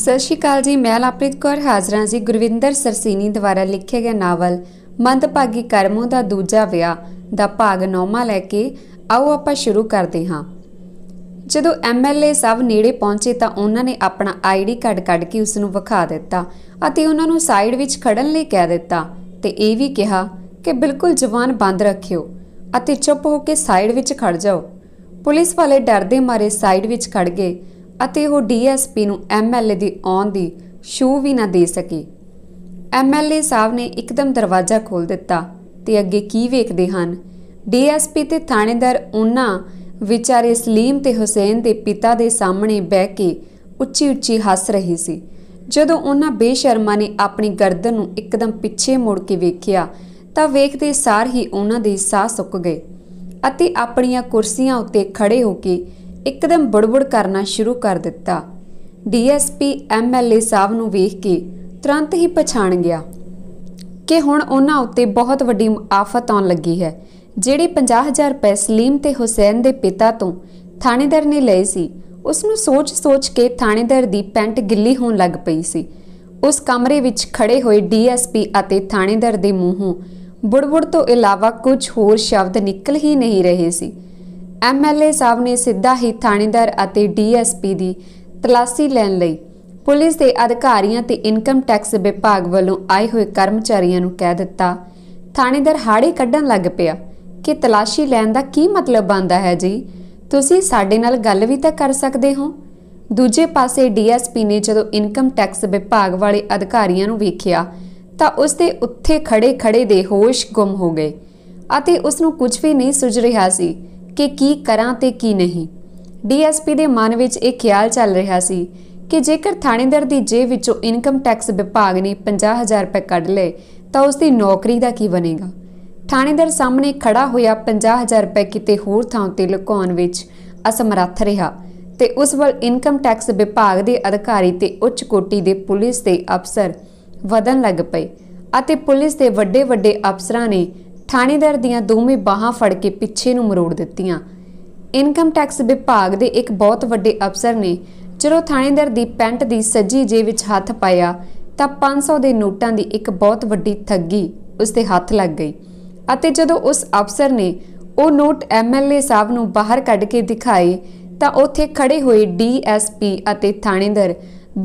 ਸਤਿ ਸ਼੍ਰੀ ਅਕਾਲ ਜੀ ਮੈਂ ਲਾਪ੍ਰਿਤ ਕੌਰ ਹਾਜ਼ਰਾਂ ਜੀ ਗੁਰਵਿੰਦਰ ਸਰਸੀਨੀ ਦੁਆਰਾ ਲਿਖੇ ਗਏ ਨਾਵਲ ਮੰਦਭਾਗੀ ਕਰਮੋਂ ਦਾ ਦੂਜਾ ਵਿਆਹ ਦਾ ਭਾਗ 9ਵਾਂ ਲੈ ਕੇ ਆਓ ਆਪਾਂ ਸ਼ੁਰੂ ਕਰਦੇ ਹਾਂ ਜਦੋਂ ਐਮਐਲਏ ਸਭ ਨੇੜੇ ਪਹੁੰਚੇ ਤਾਂ ਉਹਨਾਂ ਨੇ ਆਪਣਾ ਆਈਡੀ ਕਾਰਡ ਕੱਢ ਕੇ ਉਸ ਨੂੰ ਵਿਖਾ ਦਿੱਤਾ ਅਤੇ ਉਹਨਾਂ ਨੂੰ ਸਾਈਡ ਵਿੱਚ ਖੜਨ ਲਈ ਕਹਿ ਦਿੱਤਾ ਤੇ ਇਹ ਵੀ ਕਿਹਾ ਕਿ ਬਿਲਕੁਲ ਜਵਾਨ ਬੰਦ ਰੱਖਿਓ ਅਤੇ ਚੁੱਪ ਹੋ ਕੇ ਸਾਈਡ ਵਿੱਚ ਖੜ ਜਾਓ ਪੁਲਿਸ ਵਾਲੇ ਡਰ ਦੇ ਮਾਰੇ ਸਾਈਡ ਵਿੱਚ ਖੜ ਗਏ ਅਤੇ ਉਹ ਡੀਐਸਪੀ ਨੂੰ ਐਮਐਲਏ ਦੀ ਆਉਣ ਦੀ ਸ਼ੂ ਵੀ ਨਾ ਦੇ ਸਕੀ ਐਮਐਲਏ ਸਾਹਿਬ ਨੇ ਇੱਕਦਮ ਦਰਵਾਜ਼ਾ ਖੋਲ ਦਿੱਤਾ ਤੇ ਅੱਗੇ ਕੀ ਵੇਖਦੇ ਹਨ ਡੀਐਸਪੀ ਤੇ ਥਾਣੇਦਾਰ ਉਹਨਾਂ ਵਿਚਾਰੇ ਸਲੀਮ ਤੇ ਹੁਸੈਨ ਦੇ ਪਿਤਾ ਦੇ ਸਾਹਮਣੇ ਬਹਿ ਕੇ ਉੱਚੀ-ਉੱਚੀ ਹੱਸ ਰਹੀ ਸੀ ਜਦੋਂ ਉਹਨਾਂ ਬੇਸ਼ਰਮਾ ਨੇ ਆਪਣੀ ਗਰਦਨ ਨੂੰ ਇੱਕਦਮ ਪਿੱਛੇ ਮੋੜ ਕੇ ਵੇਖਿਆ ਤਾਂ ਵੇਖਦੇ ਸਾਰ ਹੀ ਉਹਨਾਂ ਦੇ ਸਾਹ ਸੁੱਕ ਗਏ ਅਤੇ ਆਪਣੀਆਂ ਕੁਰਸੀਆਂ ਉੱਤੇ ਖੜੇ ਹੋ ਕੇ ਇੱਕਦਮ ਬੜਬੜ ਕਰਨਾ ਸ਼ੁਰੂ ਕਰ ਦਿੱਤਾ ਡੀਐਸਪੀ ਐਮਐਲਏ ਸਾਹਿਬ ਨੂੰ ਵੇਖ ਕੇ ਤੁਰੰਤ ਹੀ ਪਛਾਣ ਗਿਆ ਕਿ ਹੁਣ ਉਹਨਾਂ ਉੱਤੇ ਬਹੁਤ ਵੱਡੀ ਆਫਤ ਆਉਣ ਲੱਗੀ ਹੈ ਜਿਹੜੀ 50000 ਰੁਪਏ ਸਲੀਮ ਤੇ ਹੁਸੈਨ ਦੇ ਪਿਤਾ ਤੋਂ ਥਾਣੇਦਾਰ ਨੇ ਲਏ ਸੀ ਉਸ ਨੂੰ ਸੋਚ-ਸੋਚ ਕੇ ਥਾਣੇਦਾਰ ਦੀ ਪੈਂਟ ਗਿੱਲੀ ਹੋਣ ਲੱਗ ਪਈ ਸੀ ਉਸ ਕਮਰੇ ਵਿੱਚ ਖੜੇ ਹੋਏ ਡੀਐਸਪੀ ਅਤੇ ਥਾਣੇਦਾਰ ਦੇ ਮੂੰਹੋਂ ਬੁੜਬੁੜ ਤੋਂ ਇਲਾਵਾ ਕੁਝ ਹੋਰ ਸ਼ਬਦ ਨਿਕਲ ਹੀ ਨਹੀਂ ਰਹੇ ਸੀ ਐਮਐਲਏ ਸਾਹਿਬ ਨੇ ਸਿੱਧਾ ਹੀ ਥਾਣੇਦਾਰ ਅਤੇ ਡੀਐਸਪੀ ਦੀ ਤਲਾਸ਼ੀ ਲੈਣ ਲਈ ਪੁਲਿਸ ਦੇ ਅਧਿਕਾਰੀਆਂ ਤੇ ਇਨਕਮ ਟੈਕਸ ਵਿਭਾਗ ਵੱਲੋਂ ਆਏ ਹੋਏ ਕਰਮਚਾਰੀਆਂ ਨੂੰ ਕਹਿ ਦਿੱਤਾ ਥਾਣੇਦਾਰ ਹਾੜੇ ਕੱਢਣ ਲੱਗ ਪਿਆ ਕਿ ਤਲਾਸ਼ੀ ਲੈਣ ਦਾ ਕੀ ਮਤਲਬ ਬਣਦਾ ਹੈ ਜੀ ਤੁਸੀਂ ਸਾਡੇ ਨਾਲ ਗੱਲ ਵੀ ਤਾਂ ਕਰ ਸਕਦੇ ਹੋ ਦੂਜੇ ਪਾਸੇ ਡੀਐਸਪੀ ਨੇ ਜਦੋਂ ਇਨਕਮ ਟੈਕਸ ਵਿਭਾਗ ਵਾਲੇ ਅਧਿਕਾਰੀਆਂ ਨੂੰ ਵੇਖਿਆ ਤਾਂ ਉਸ ਦੇ ਉੱਥੇ ਖੜੇ ਖੜੇ ਦੇ ਹੋਸ਼ ਗੁੰਮ ਹੋ ਗਏ ਅਤੇ ਉਸ ਨੂੰ ਕੁਝ ਵੀ ਨਹੀਂ ਸੁਝ ਰਿਹਾ ਸੀ ਕਿ ਕੀ ਕਰਾਂ ਤੇ ਕੀ ਨਹੀਂ ਡੀਐਸਪੀ ਦੇ ਮਨ ਵਿੱਚ ਇਹ ਖਿਆਲ ਚੱਲ ਰਿਹਾ ਸੀ ਕਿ ਜੇਕਰ ਥਾਣੇਦਾਰ ਦੀ ਜੇਬ ਵਿੱਚੋਂ ਇਨਕਮ ਟੈਕਸ ਵਿਭਾਗ ਨੇ 50000 ਰੁਪਏ ਕੱਢ ਲਏ ਤਾਂ ਉਸ ਦੀ ਨੌਕਰੀ ਦਾ ਕੀ ਬਣੇਗਾ ਥਾਣੇਦਾਰ ਸਾਹਮਣੇ ਖੜਾ ਹੋਇਆ 50000 ਰੁਪਏ ਕਿਤੇ ਹੋਰ ਥਾਂ ਤੇ ਲੁਕਾਉਣ ਵਿੱਚ ਅਸਮਰੱਥ ਰਿਹਾ ਤੇ ਉਸ ਵੱਲ ਇਨਕਮ ਟੈਕਸ ਵਿਭਾਗ ਦੇ ਅਧਿਕਾਰੀ ਤੇ ਉੱਚ ਕੋਟੀ ਦੇ ਪੁਲਿਸ ਦੇ ਅਫਸਰ ਵਧਣ ਲੱਗ ਪਏ ਅਤੇ ਪੁਲਿਸ ਦੇ ਵੱਡੇ ਵੱਡੇ ਅਫਸਰਾਂ ਨੇ ਥਾਣੇਦਾਰ ਦੀਆਂ ਦੋਵੇਂ ਬਾਹਾਂ ਫੜ ਕੇ ਪਿੱਛੇ ਨੂੰ ਮਰੋੜ ਦਿੱਤੀਆਂ ਇਨਕਮ ਟੈਕਸ ਵਿਭਾਗ ਦੇ ਇੱਕ ਬਹੁਤ ਵੱਡੇ ਅਫਸਰ ਨੇ ਜਦੋਂ ਥਾਣੇਦਾਰ ਦੀ ਪੈਂਟ ਦੀ ਸੱਜੀ ਜੇਬ ਵਿੱਚ ਹੱਥ ਪਾਇਆ ਤਾਂ 500 ਦੇ ਨੋਟਾਂ ਦੀ ਇੱਕ ਬਹੁਤ ਵੱਡੀ ਠੱਗੀ ਉਸ ਦੇ ਹੱਥ ਲੱਗ ਗਈ ਅਤੇ ਜਦੋਂ ਉਸ ਅਫਸਰ ਨੇ ਉਹ ਨੋਟ ਐਮਐਲਏ ਸਾਹਿਬ ਨੂੰ ਬਾਹਰ ਕੱਢ ਕੇ ਦਿਖਾਏ ਤਾਂ ਉੱਥੇ ਖੜੇ ਹੋਏ ਡੀਐਸਪੀ ਅਤੇ ਥਾਣੇਦਾਰ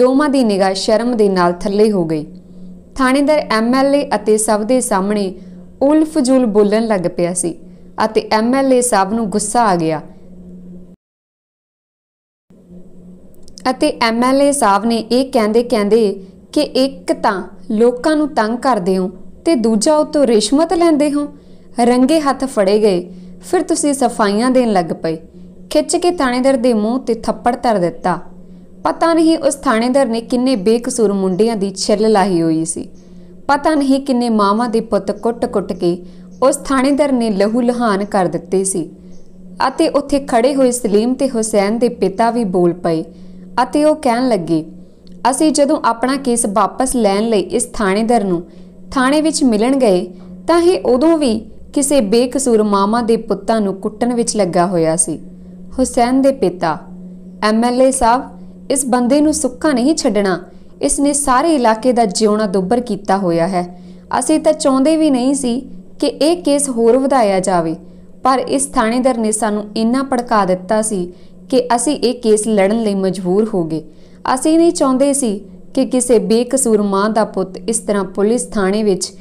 ਦੋਵਾਂ ਦੀ ਨਿਗਾਹ ਸ਼ਰਮ ਦੇ ਨਾਲ ਥੱਲੇ ਹੋ ਗਈ ਥਾਣੇਦਾਰ ਐਮਐਲਏ ਅਤੇ ਸਭ ਦੇ ਸਾਹਮਣੇ ਉਲਫਜੂਲ ਬੋਲਣ ਲੱਗ ਪਿਆ ਸੀ ਅਤੇ ਐਮਐਲਏ ਸਾਹਿਬ ਨੂੰ ਗੁੱਸਾ ਆ ਗਿਆ ਅਤੇ ਐਮਐਲਏ ਸਾਹਿਬ ਨੇ ਇਹ ਕਹਿੰਦੇ ਕਹਿੰਦੇ ਕਿ ਇੱਕ ਤਾਂ ਲੋਕਾਂ ਨੂੰ ਤੰਗ ਕਰਦੇ ਹੋ ਤੇ ਦੂਜਾ ਉਤੋਂ ਰਿਸ਼ਮਤ ਲੈਂਦੇ ਹੋ ਰੰਗੇ ਹੱਥ ਫੜੇ ਗਏ ਫਿਰ ਤੁਸੀਂ ਸਫਾਈਆਂ ਦੇਣ ਲੱਗ ਪਏ ਖਿੱਚ ਕੇ ਥਾਣੇਦਾਰ ਦੇ ਮੂੰਹ ਤੇ ਥੱਪੜ ਧਰ ਦਿੱਤਾ ਪਤਾ ਨਹੀਂ ਉਸ ਥਾਣੇਦਾਰ ਨੇ ਕਿੰਨੇ ਬੇਕਸੂਰ ਮੁੰਡਿਆਂ ਦੀ ਛਿੱਲ ਲਾਹੀ ਹੋਈ ਸੀ ਪਤਾ ਨਹੀਂ ਕਿੰਨੇ ਮਾਵਾਂ ਦੇ ਪੁੱਤ ਕੁੱਟ-ਕੁੱਟ ਕੇ ਉਸ ਥਾਣੇਦਾਰ ਨੇ ਲਹੂ ਲਹਾਨ ਕਰ ਦਿੱਤੇ ਸੀ ਅਤੇ ਉੱਥੇ ਖੜੇ ਹੋਏ ਸਲੀਮ ਤੇ ਹੁਸੈਨ ਦੇ ਪਿਤਾ ਵੀ ਬੋਲ ਪਏ ਅਤੇ ਉਹ ਕਹਿਣ ਲੱਗੇ ਅਸੀਂ ਜਦੋਂ ਆਪਣਾ ਕੇਸ ਵਾਪਸ ਲੈਣ ਲਈ ਇਸ ਥਾਣੇਦਾਰ ਨੂੰ ਥਾਣੇ ਵਿੱਚ ਮਿਲਣ ਗਏ ਤਾਂ ਇਹ ਉਦੋਂ ਵੀ ਕਿਸੇ ਬੇਕਸੂਰ ਮਾਮਾ ਦੇ ਪੁੱਤਾਂ ਨੂੰ ਕੁੱਟਣ ਵਿੱਚ ਲੱਗਾ ਹੋਇਆ ਸੀ ਹੁਸੈਨ ਦੇ ਪਿਤਾ ਐਮਐਲਏ ਸਾਹਿਬ ਇਸ ਬੰਦੇ ਨੂੰ ਸੁੱਕਾ ਨਹੀਂ ਛੱਡਣਾ ਇਸ ਨੇ ਸਾਰੇ ਇਲਾਕੇ ਦਾ ਜਿਉਣਾ ਦੁੱਬਰ ਕੀਤਾ ਹੋਇਆ ਹੈ ਅਸੀਂ ਤਾਂ ਚਾਹੁੰਦੇ ਵੀ ਨਹੀਂ ਸੀ ਕਿ ਇਹ ਕੇਸ ਹੋਰ ਵਧਾਇਆ ਜਾਵੇ ਪਰ ਇਸ ਥਾਣੇਦਾਰ ਨੇ ਸਾਨੂੰ ਇੰਨਾ ਭੜਕਾ ਦਿੱਤਾ ਸੀ ਕਿ ਅਸੀਂ ਇਹ ਕੇਸ ਲੜਨ ਲਈ ਮਜਬੂਰ ਹੋ ਗਏ ਅਸੀਂ ਨਹੀਂ ਚਾਹੁੰਦੇ ਸੀ ਕਿ ਕਿਸੇ ਬੇਕਸੂਰ ਮਾਂ ਦਾ ਪੁੱਤ ਇਸ ਤਰ੍ਹਾਂ ਪੁਲਿਸ ਥਾਣੇ ਵਿੱਚ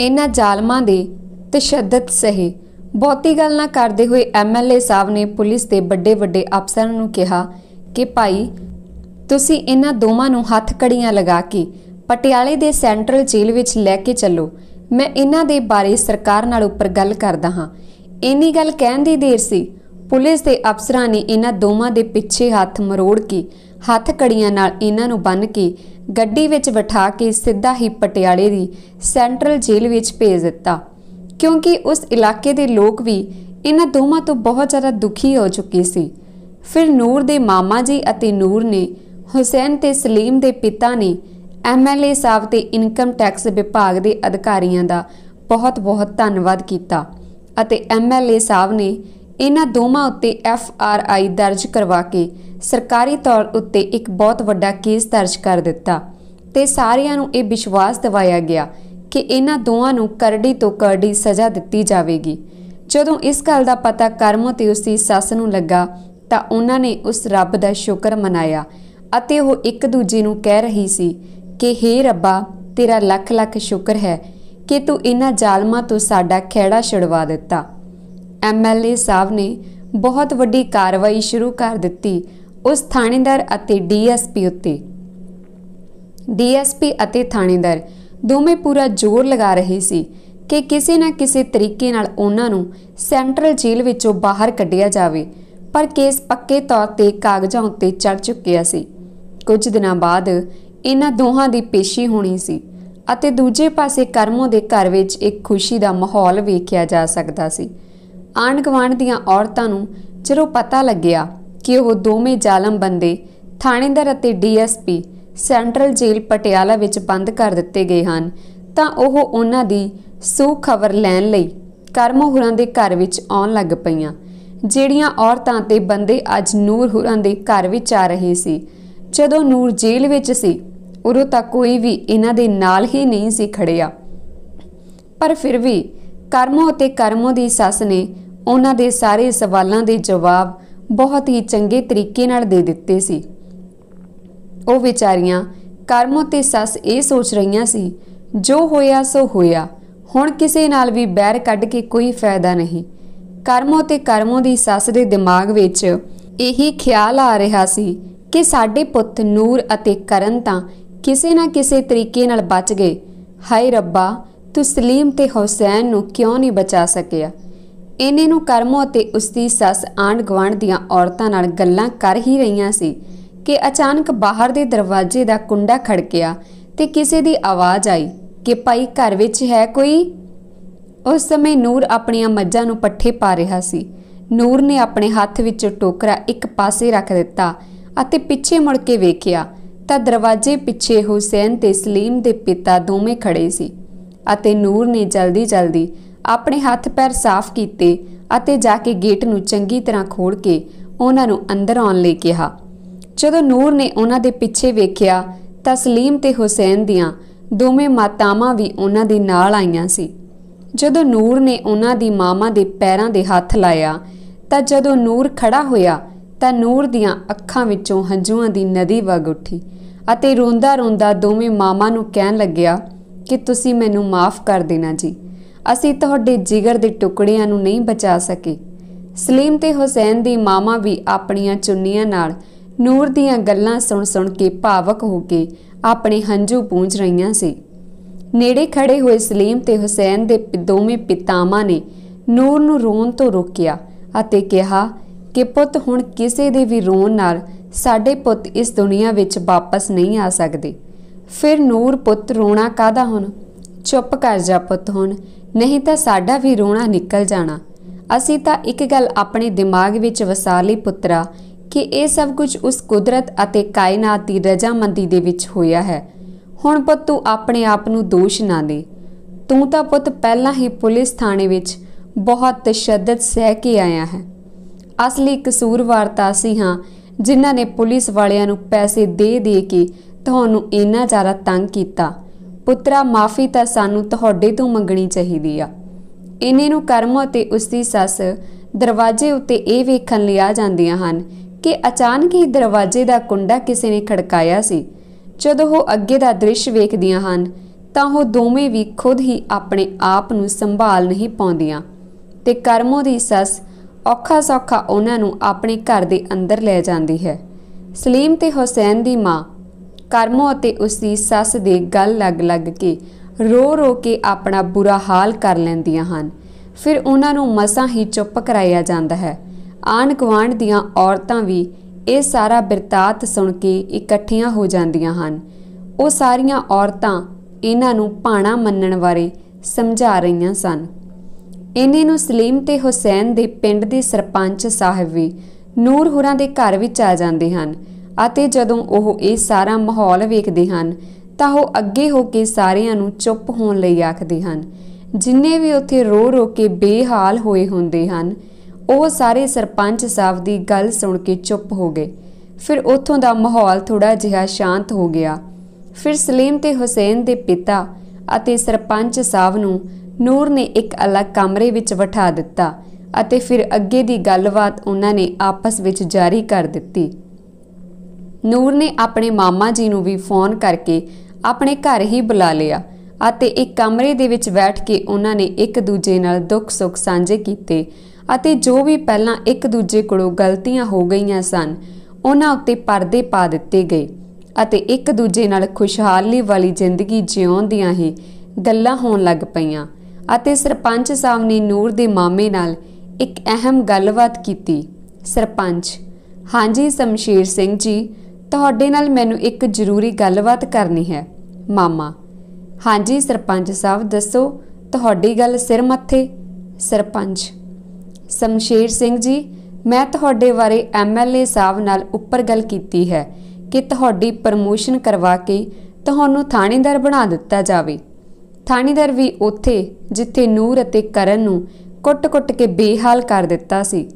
ਇਹਨਾਂ ਜ਼ਾਲਮਾਂ ਦੇ ਤਸ਼ੱਦਦ ਸਹੇ ਬਹੁਤੀ ਗੱਲ ਨਾ ਕਰਦੇ ਹੋਏ ਐਮਐਲਏ ਸਾਹਿਬ ਨੇ ਪੁਲਿਸ ਦੇ ਵੱਡੇ ਵੱਡੇ ਅਫਸਰਾਂ ਨੂੰ ਕਿਹਾ ਕਿ ਭਾਈ ਤੁਸੀਂ ਇਹਨਾਂ ਦੋਵਾਂ ਨੂੰ ਹੱਥ ਕੜੀਆਂ ਲਗਾ ਕੇ ਪਟਿਆਲੇ ਦੇ ਸੈਂਟਰਲ ਜੇਲ੍ਹ ਵਿੱਚ ਲੈ ਕੇ ਚੱਲੋ ਮੈਂ ਇਹਨਾਂ ਦੇ ਬਾਰੇ ਸਰਕਾਰ ਨਾਲ ਉੱਪਰ ਗੱਲ ਕਰਦਾ ਹਾਂ ਇੰਨੀ ਗੱਲ ਕਹਿਣ ਦੀ ਦੇਰ ਸੀ ਪੁਲਿਸ ਦੇ ਅਫਸਰਾਂ ਨੇ ਇਹਨਾਂ ਦੋਵਾਂ ਦੇ ਪਿੱਛੇ ਹੱਥ ਮਰੋੜ ਕੇ ਹੱਥ ਕੜੀਆਂ ਨਾਲ ਇਹਨਾਂ ਨੂੰ ਬੰਨ ਕੇ ਗੱਡੀ ਵਿੱਚ ਬਿਠਾ ਕੇ ਸਿੱਧਾ ਹੀ ਪਟਿਆਲੇ ਦੀ ਸੈਂਟਰਲ ਜੇਲ੍ਹ ਵਿੱਚ ਭੇਜ ਦਿੱਤਾ ਕਿਉਂਕਿ ਉਸ ਇਲਾਕੇ ਦੇ ਲੋਕ ਵੀ ਇਹਨਾਂ ਦੋਵਾਂ ਤੋਂ ਬਹੁਤ ਜ਼ਿਆਦਾ ਦੁਖੀ ਹੋ ਚੁੱਕੇ ਸੀ ਫਿਰ ਨੂਰ ਦੇ ਮਾਮਾ ਜੀ ਅਤੇ ਨੂਰ ਨੇ ਹੁਸੈਨ ਤੇ ਸਲੀਮ ਦੇ ਪਿਤਾ ਨੇ ਐਮਐਲਏ ਸਾਹਿਬ ਤੇ ਇਨਕਮ ਟੈਕਸ ਵਿਭਾਗ ਦੇ ਅਧਿਕਾਰੀਆਂ ਦਾ ਬਹੁਤ-ਬਹੁਤ ਧੰਨਵਾਦ ਕੀਤਾ ਅਤੇ ਐਮਐਲਏ ਸਾਹਿਬ ਨੇ ਇਹਨਾਂ ਦੋਵਾਂ ਉੱਤੇ ਐਫਆਰਆਈ ਦਰਜ ਕਰਵਾ ਕੇ ਸਰਕਾਰੀ ਤੌਰ ਉੱਤੇ ਇੱਕ ਬਹੁਤ ਵੱਡਾ ਕੇਸ ਦਰਜ ਕਰ ਦਿੱਤਾ ਤੇ ਸਾਰਿਆਂ ਨੂੰ ਇਹ ਵਿਸ਼ਵਾਸ ਦਿਵਾਇਆ ਗਿਆ ਕਿ ਇਹਨਾਂ ਦੋਵਾਂ ਨੂੰ ਕਰੜੀ ਤੋਂ ਕਰੜੀ ਸਜ਼ਾ ਦਿੱਤੀ ਜਾਵੇਗੀ ਜਦੋਂ ਇਸ ਗੱਲ ਦਾ ਪਤਾ ਕਰਮੋ ਤੇ ਉਸ ਦੀ ਸੱਸ ਨੂੰ ਲੱਗਾ ਤਾਂ ਉਹਨਾਂ ਨੇ ਉਸ ਰੱਬ ਦਾ ਸ਼ੁਕਰ ਮਨਾਇਆ ਅਤੇ ਉਹ ਇੱਕ ਦੂਜੇ ਨੂੰ ਕਹਿ ਰਹੀ ਸੀ ਕਿ हे ਰੱਬਾ ਤੇਰਾ ਲੱਖ ਲੱਖ ਸ਼ੁਕਰ ਹੈ ਕਿ ਤੂੰ ਇਹਨਾਂ ਜ਼ਾਲਮਾਂ ਤੋਂ ਸਾਡਾ ਖਿਹੜਾ ਛੁਡਵਾ ਦਿੱਤਾ ਐਮਐਲਏ ਸਾਹਿਬ ਨੇ ਬਹੁਤ ਵੱਡੀ ਕਾਰਵਾਈ ਸ਼ੁਰੂ ਕਰ ਦਿੱਤੀ ਉਸ ਥਾਣੇਦਾਰ ਅਤੇ ਡੀਐਸਪੀ ਉੱਤੇ ਡੀਐਸਪੀ ਅਤੇ ਥਾਣੇਦਾਰ ਦੋਵੇਂ ਪੂਰਾ ਜ਼ੋਰ ਲਗਾ ਰਹੇ ਸੀ ਕਿ ਕਿਸੇ ਨਾ ਕਿਸੇ ਤਰੀਕੇ ਨਾਲ ਉਹਨਾਂ ਨੂੰ ਸੈਂਟਰਲ ਜੇਲ੍ਹ ਵਿੱਚੋਂ ਬਾਹਰ ਕੱਢਿਆ ਜਾਵੇ ਪਰ ਕੇਸ ਪੱਕੇ ਤੌਰ ਤੇ ਕਾਗਜ਼ਾਂ ਉੱਤੇ ਚੜ ਚੁੱਕਿਆ ਸੀ ਕੁਝ ਦਿਨਾਂ ਬਾਅਦ ਇਹਨਾਂ ਦੋਹਾਂ ਦੀ ਪੇਸ਼ੀ ਹੋਣੀ ਸੀ ਅਤੇ ਦੂਜੇ ਪਾਸੇ ਕਰਮੋ ਦੇ ਘਰ ਵਿੱਚ ਇੱਕ ਖੁਸ਼ੀ ਦਾ ਮਾਹੌਲ ਵੇਖਿਆ ਜਾ ਸਕਦਾ ਸੀ ਆਣ ਦੀਆਂ ਔਰਤਾਂ ਨੂੰ ਜਦੋਂ ਪਤਾ ਲੱਗਿਆ ਕਿ ਉਹ ਦੋਵੇਂ ਜ਼ਾਲਮ ਬੰਦੇ ਥਾਣੇਦਾਰ ਅਤੇ ਡੀਐਸਪੀ ਸੈਂਟਰਲ ਜੇਲ੍ਹ ਪਟਿਆਲਾ ਵਿੱਚ ਬੰਦ ਕਰ ਦਿੱਤੇ ਗਏ ਹਨ ਤਾਂ ਉਹ ਉਹਨਾਂ ਦੀ ਸੂ ਖਬਰ ਲੈਣ ਲਈ ਕਰਮੋ ਹੁਰਾਂ ਦੇ ਘਰ ਵਿੱਚ ਆਉਣ ਲੱਗ ਪਈਆਂ ਜਿਹੜੀਆਂ ਔਰਤਾਂ ਤੇ ਬੰਦੇ ਅੱਜ ਨੂਰ ਹੁਰਾਂ ਦੇ ਘਰ ਵਿੱਚ ਆ ਰਹੇ ਸੀ ਜਦੋਂ ਨੂਰ ਜੇਲ੍ਹ ਵਿੱਚ ਸੀ ਉਦੋਂ ਤੱਕ ਕੋਈ ਵੀ ਇਹਨਾਂ ਦੇ ਨਾਲ ਹੀ ਨਹੀਂ ਸੀ ਖੜਿਆ ਪਰ ਫਿਰ ਵੀ ਕਰਮੋ ਅਤੇ ਕਰਮੋ ਦੀ ਸੱਸ ਨੇ ਉਹਨਾਂ ਦੇ ਸਾਰੇ ਸਵਾਲਾਂ ਦੇ ਜਵਾਬ ਬਹੁਤ ਹੀ ਚੰਗੇ ਤਰੀਕੇ ਨਾਲ ਦੇ ਦਿੱਤੇ ਸੀ ਉਹ ਵਿਚਾਰੀਆਂ ਕਰਮੋ ਤੇ ਸੱਸ ਇਹ ਸੋਚ ਰਹੀਆਂ ਸੀ ਜੋ ਹੋਇਆ ਸੋ ਹੋਇਆ ਹੁਣ ਕਿਸੇ ਨਾਲ ਵੀ ਬੈਰ ਕੱਢ ਕੇ ਕੋਈ ਫਾਇਦਾ ਨਹੀਂ ਕਰਮੋ ਤੇ ਕਰਮੋ ਦੀ ਸੱਸ ਦੇ ਦਿਮਾਗ ਵਿੱਚ ਇਹੀ ਖਿਆਲ ਆ ਰਿਹਾ ਸੀ ਕਿ ਸਾਡੇ ਪੁੱਤ ਨੂਰ ਅਤੇ ਕਰਨ ਤਾਂ ਕਿਸੇ ਨਾ ਕਿਸੇ ਤਰੀਕੇ ਨਾਲ ਬਚ ਗਏ ਹਾਏ ਰੱਬਾ ਤੂੰ ਸਲੀਮ ਤੇ ਹੁਸੈਨ ਨੂੰ ਕਿਉਂ ਨਹੀਂ ਬਚਾ ਸਕਿਆ ਇਹਨੇ ਨੂੰ ਕਰਮੋ ਅਤੇ ਉਸਦੀ ਸੱਸ ਆਂਡ ਗਵਾਂਡ ਦੀਆਂ ਔਰਤਾਂ ਨਾਲ ਗੱਲਾਂ ਕਰ ਹੀ ਰਹੀਆਂ ਸੀ ਕਿ ਅਚਾਨਕ ਬਾਹਰ ਦੇ ਦਰਵਾਜ਼ੇ ਦਾ ਕੁੰਡਾ ਖੜਕਿਆ ਤੇ ਕਿਸੇ ਦੀ ਆਵਾਜ਼ ਆਈ ਕਿ ਭਾਈ ਘਰ ਵਿੱਚ ਹੈ ਕੋਈ ਉਸ ਸਮੇਂ ਨੂਰ ਆਪਣੀਆਂ ਮੱਝਾਂ ਨੂੰ ਪੱਠੇ ਪਾ ਰਿਹਾ ਸੀ ਨੂਰ ਨੇ ਆਪਣੇ ਹੱਥ ਵਿੱਚ ਟੋਕਰਾ ਇੱਕ ਪਾਸੇ ਰੱਖ ਦਿੱਤਾ ਅਤੇ ਪਿੱਛੇ ਮੁੜ ਕੇ ਵੇਖਿਆ ਤਾਂ ਦਰਵਾਜ਼ੇ ਪਿੱਛੇ ਹੁਸੈਨ ਤੇ ਸਲੀਮ ਦੇ ਪਿਤਾ ਦੋਵੇਂ ਖੜੇ ਸੀ ਅਤੇ ਨੂਰ ਨੇ ਜਲਦੀ-ਜਲਦੀ ਆਪਣੇ ਹੱਥ ਪੈਰ ਸਾਫ਼ ਕੀਤੇ ਅਤੇ ਜਾ ਕੇ ਗੇਟ ਨੂੰ ਚੰਗੀ ਤਰ੍ਹਾਂ ਖੋਲ ਕੇ ਉਹਨਾਂ ਨੂੰ ਅੰਦਰ ਆਉਣ ਲਈ ਕਿਹਾ ਜਦੋਂ ਨੂਰ ਨੇ ਉਹਨਾਂ ਦੇ ਪਿੱਛੇ ਵੇਖਿਆ ਤਾਂ ਸਲੀਮ ਤੇ ਹੁਸੈਨ ਦੀਆਂ ਦੋਵੇਂ ਮਾਤਾਵਾਂ ਵੀ ਉਹਨਾਂ ਦੇ ਨਾਲ ਆਈਆਂ ਸੀ ਜਦੋਂ ਨੂਰ ਨੇ ਉਹਨਾਂ ਦੀ ਮਾਮਾ ਦੇ ਪੈਰਾਂ ਦੇ ਹੱਥ ਲਾਇਆ ਤਾਂ ਜਦੋਂ ਨੂਰ ਖੜਾ ਹੋਇਆ ਤਾਂ ਨੂਰ ਦੀਆਂ ਅੱਖਾਂ ਵਿੱਚੋਂ ਹੰਝੂਆਂ ਦੀ ਨਦੀ ਵਗ ਉੱਠੀ ਅਤੇ ਰੋਂਦਾ ਰੋਂਦਾ ਦੋਵੇਂ ਮਾਮਾ ਨੂੰ ਕਹਿਣ ਲੱਗਿਆ ਕਿ ਤੁਸੀਂ ਮੈਨੂੰ ਮਾਫ ਕਰ ਦੇਣਾ ਜੀ ਅਸੀਂ ਤੁਹਾਡੇ ਜਿਗਰ ਦੇ ਟੁਕੜਿਆਂ ਨੂੰ ਨਹੀਂ ਬਚਾ ਸਕੇ ਸਲੀਮ ਤੇ ਹੁਸੈਨ ਦੀ ਮਾਮਾ ਵੀ ਆਪਣੀਆਂ ਚੁੰਨੀਆਂ ਨਾਲ ਨੂਰ ਦੀਆਂ ਗੱਲਾਂ ਸੁਣ-ਸੁਣ ਕੇ ਭਾਵਕ ਹੋ ਕੇ ਆਪਣੇ ਹੰਝੂ ਪੂੰਝ ਰਹੀਆਂ ਸੀ ਨੇੜੇ ਖੜੇ ਹੋਏ ਸਲੀਮ ਤੇ ਹੁਸੈਨ ਦੇ ਦੋਵੇਂ ਪਿਤਾਮਾ ਨੇ ਨੂਰ ਨੂੰ ਰੋਣ ਤੋਂ ਰੋਕਿਆ ਅਤੇ ਕਿਹਾ ਕਿ ਪੁੱਤ ਹੁਣ ਕਿਸੇ ਦੇ ਵੀ ਰੋਣ ਨਾਲ ਸਾਡੇ ਪੁੱਤ ਇਸ ਦੁਨੀਆ ਵਿੱਚ ਵਾਪਸ ਨਹੀਂ ਆ ਸਕਦੇ ਫਿਰ ਨੂਰ ਪੁੱਤ ਰੋਣਾ ਕਾਦਾ ਹੁਣ ਚੁੱਪ ਕਰ ਜਾ ਪੁੱਤ ਹੁਣ ਨਹੀਂ ਤਾਂ ਸਾਡਾ ਵੀ ਰੋਣਾ ਨਿਕਲ ਜਾਣਾ ਅਸੀਂ ਤਾਂ ਇੱਕ ਗੱਲ ਆਪਣੇ ਦਿਮਾਗ ਵਿੱਚ ਵਸਾ ਲਈ ਪੁੱਤਰਾ ਕਿ ਇਹ ਸਭ ਕੁਝ ਉਸ ਕੁਦਰਤ ਅਤੇ ਕਾਇਨਾਤ ਦੀ ਰਜਾਮੰਦੀ ਦੇ ਵਿੱਚ ਹੋਇਆ ਹੈ ਹੁਣ ਪੁੱਤ ਤੂੰ ਆਪਣੇ ਆਪ ਨੂੰ ਦੋਸ਼ ਨਾ ਦੇ ਤੂੰ ਤਾਂ ਪੁੱਤ ਪਹਿਲਾਂ ਹੀ ਪੁਲਿਸ ਥਾਣੇ ਵਿੱਚ ਬਹੁਤ ਤਸ਼ੱਦਦ ਸਹਿ ਕੇ ਆਇਆ ਹੈ ਅਸਲੀ ਕਸੂਰਵਾਰ ਤਾਂ ਸੀ ਹਾਂ ਜਿਨ੍ਹਾਂ ਨੇ ਪੁਲਿਸ ਵਾਲਿਆਂ ਨੂੰ ਪੈਸੇ ਦੇ ਦੇ ਕੇ ਤੁਹਾਨੂੰ ਇੰਨਾ ਜ਼ਿਆਦਾ ਤੰਗ ਕੀਤਾ ਪੁੱਤਰਾ ਮਾਫੀ ਤਾਂ ਸਾਨੂੰ ਤੁਹਾਡੇ ਤੋਂ ਮੰਗਣੀ ਚਾਹੀਦੀ ਆ ਇਹਨੇ ਨੂੰ ਕਰਮ ਅਤੇ ਉਸ ਦੀ ਸੱਸ ਦਰਵਾਜ਼ੇ ਉੱਤੇ ਇਹ ਵੇਖਣ ਲਈ ਆ ਜਾਂਦੀਆਂ ਹਨ ਕਿ ਅਚਾਨਕ ਹੀ ਦਰਵਾਜ਼ੇ ਦਾ ਕੁੰਡਾ ਕਿਸੇ ਨੇ ਖੜਕਾਇਆ ਸੀ ਜਦੋਂ ਉਹ ਅੱਗੇ ਦਾ ਦ੍ਰਿਸ਼ ਵੇਖਦੀਆਂ ਹਨ ਤਾਂ ਉਹ ਦੋਵੇਂ ਵੀ ਖੁਦ ਹੀ ਆਪਣੇ ਆਪ ਨੂੰ ਸੰਭਾਲ ਨਹੀਂ ਪਾਉਂਦੀਆਂ ਤੇ ਕਰਮੋ ਦੀ ਸੱਸ ਔਖਾ ਸੌਖਾ ਉਹਨਾਂ ਨੂੰ ਆਪਣੇ ਘਰ ਦੇ ਅੰਦਰ ਲੈ ਜਾਂਦੀ ਹੈ ਸਲੀਮ ਤੇ ਹੁਸੈਨ ਦੀ ਮਾਂ ਕਰਮੋ ਅਤੇ ਉਸ ਦੀ ਸੱਸ ਦੇ ਗੱਲ ਲੱਗ-ਲੱਗ ਕੇ ਰੋ-ਰੋ ਕੇ ਆਪਣਾ ਬੁਰਾ ਹਾਲ ਕਰ ਲੈਂਦੀਆਂ ਹਨ ਫਿਰ ਉਹਨਾਂ ਨੂੰ ਮਸਾਂ ਹੀ ਚੁੱਪ ਕਰਾਇਆ ਜਾਂਦਾ ਹੈ ਆਣ ਗਵਾਂਡ ਦੀਆਂ ਔਰਤਾਂ ਵੀ ਇਹ ਸਾਰਾ ਬਿਰਤਾਤ ਸੁਣ ਕੇ ਇਕੱਠੀਆਂ ਹੋ ਜਾਂਦੀਆਂ ਹਨ ਉਹ ਸਾਰੀਆਂ ਔਰਤਾਂ ਇਹਨਾਂ ਨੂੰ ਪਾਣਾ ਮੰਨਣ ਬਾਰੇ ਸਮਝਾ ਰਹੀਆਂ ਸਨ ਇਨੇ ਨੂੰ ਸਲੀਮ ਤੇ ਹੁਸੈਨ ਦੇ ਪਿੰਡ ਦੇ ਸਰਪੰਚ ਸਾਹਿਬ ਵੀ ਨੂਰ ਹੁਰਾਂ ਦੇ ਘਰ ਵਿੱਚ ਆ ਜਾਂਦੇ ਹਨ ਅਤੇ ਜਦੋਂ ਉਹ ਇਹ ਸਾਰਾ ਮਾਹੌਲ ਵੇਖਦੇ ਹਨ ਤਾਂ ਉਹ ਅੱਗੇ ਹੋ ਕੇ ਸਾਰਿਆਂ ਨੂੰ ਚੁੱਪ ਹੋਣ ਲਈ ਆਖਦੇ ਹਨ ਜਿੰਨੇ ਵੀ ਉੱਥੇ ਰੋ ਰੋ ਕੇ ਬੇਹਾਲ ਹੋਏ ਹੁੰਦੇ ਹਨ ਉਹ ਸਾਰੇ ਸਰਪੰਚ ਸਾਹਿਬ ਦੀ ਗੱਲ ਸੁਣ ਕੇ ਚੁੱਪ ਹੋ ਗਏ ਫਿਰ ਉੱਥੋਂ ਦਾ ਮਾਹੌਲ ਥੋੜਾ ਜਿਹਾ ਸ਼ਾਂਤ ਹੋ ਗਿਆ ਫਿਰ ਸਲੀਮ ਤੇ ਹੁਸੈਨ ਦੇ ਪਿਤਾ ਅਤੇ ਸਰਪੰਚ ਸਾਹਿਬ ਨੂੰ ਨੂਰ ਨੇ ਇੱਕ ਅਲੱਗ ਕਮਰੇ ਵਿੱਚ ਬਿਠਾ ਦਿੱਤਾ ਅਤੇ ਫਿਰ ਅੱਗੇ ਦੀ ਗੱਲਬਾਤ ਉਹਨਾਂ ਨੇ ਆਪਸ ਵਿੱਚ ਜਾਰੀ ਕਰ ਦਿੱਤੀ ਨੂਰ ਨੇ ਆਪਣੇ ਮਾਮਾ ਜੀ ਨੂੰ ਵੀ ਫੋਨ ਕਰਕੇ ਆਪਣੇ ਘਰ ਹੀ ਬੁਲਾ ਲਿਆ ਅਤੇ ਇੱਕ ਕਮਰੇ ਦੇ ਵਿੱਚ ਬੈਠ ਕੇ ਉਹਨਾਂ ਨੇ ਇੱਕ ਦੂਜੇ ਨਾਲ ਦੁੱਖ ਸੁੱਖ ਸਾਂਝੇ ਕੀਤੇ ਅਤੇ ਜੋ ਵੀ ਪਹਿਲਾਂ ਇੱਕ ਦੂਜੇ ਕੋਲੋਂ ਗਲਤੀਆਂ ਹੋ ਗਈਆਂ ਸਨ ਉਹਨਾਂ ਉੱਤੇ ਪਰਦੇ ਪਾ ਦਿੱਤੇ ਗਏ ਅਤੇ ਇੱਕ ਦੂਜੇ ਨਾਲ ਖੁਸ਼ਹਾਲੀ ਵਾਲੀ ਜ਼ਿੰਦਗੀ ਜਿਉਣ ਦੀਆਂ ਹੀ ਗੱਲਾਂ ਹੋਣ ਲੱਗ ਪਈਆਂ ਅਤੇ ਸਰਪੰਚ ਸਾਹਿਬ ਨੇ ਨੂਰ ਦੇ ਮਾਮੇ ਨਾਲ ਇੱਕ ਅਹਿਮ ਗੱਲਬਾਤ ਕੀਤੀ ਸਰਪੰਚ ਹਾਂਜੀ ਸਮਸ਼ੀਰ ਸਿੰਘ ਜੀ ਤੁਹਾਡੇ ਨਾਲ ਮੈਨੂੰ ਇੱਕ ਜ਼ਰੂਰੀ ਗੱਲਬਾਤ ਕਰਨੀ ਹੈ ਮਾਮਾ ਹਾਂਜੀ ਸਰਪੰਚ ਸਾਹਿਬ ਦੱਸੋ ਤੁਹਾਡੀ ਗੱਲ ਸਿਰ ਮੱਥੇ ਸਰਪੰਚ ਸਮਸ਼ੀਰ ਸਿੰਘ ਜੀ ਮੈਂ ਤੁਹਾਡੇ ਬਾਰੇ ਐਮਐਲਏ ਸਾਹਿਬ ਨਾਲ ਉੱਪਰ ਗੱਲ ਕੀਤੀ ਹੈ ਕਿ ਤੁਹਾਡੀ ਪ੍ਰਮੋਸ਼ਨ ਕਰਵਾ ਕੇ ਤੁਹਾਨੂੰ ਥਾਣੇਦਾਰ ਬਣਾ ਦਿੱਤਾ ਜਾਵੇ ਥਾਣੀਦਾਰ ਵੀ ਉੱਥੇ ਜਿੱਥੇ ਨੂਰ ਅਤੇ ਕਰਨ ਨੂੰ ਕੁੱਟ-ਕੁੱਟ ਕੇ ਬੇਹਾਲ ਕਰ ਦਿੱਤਾ ਸੀ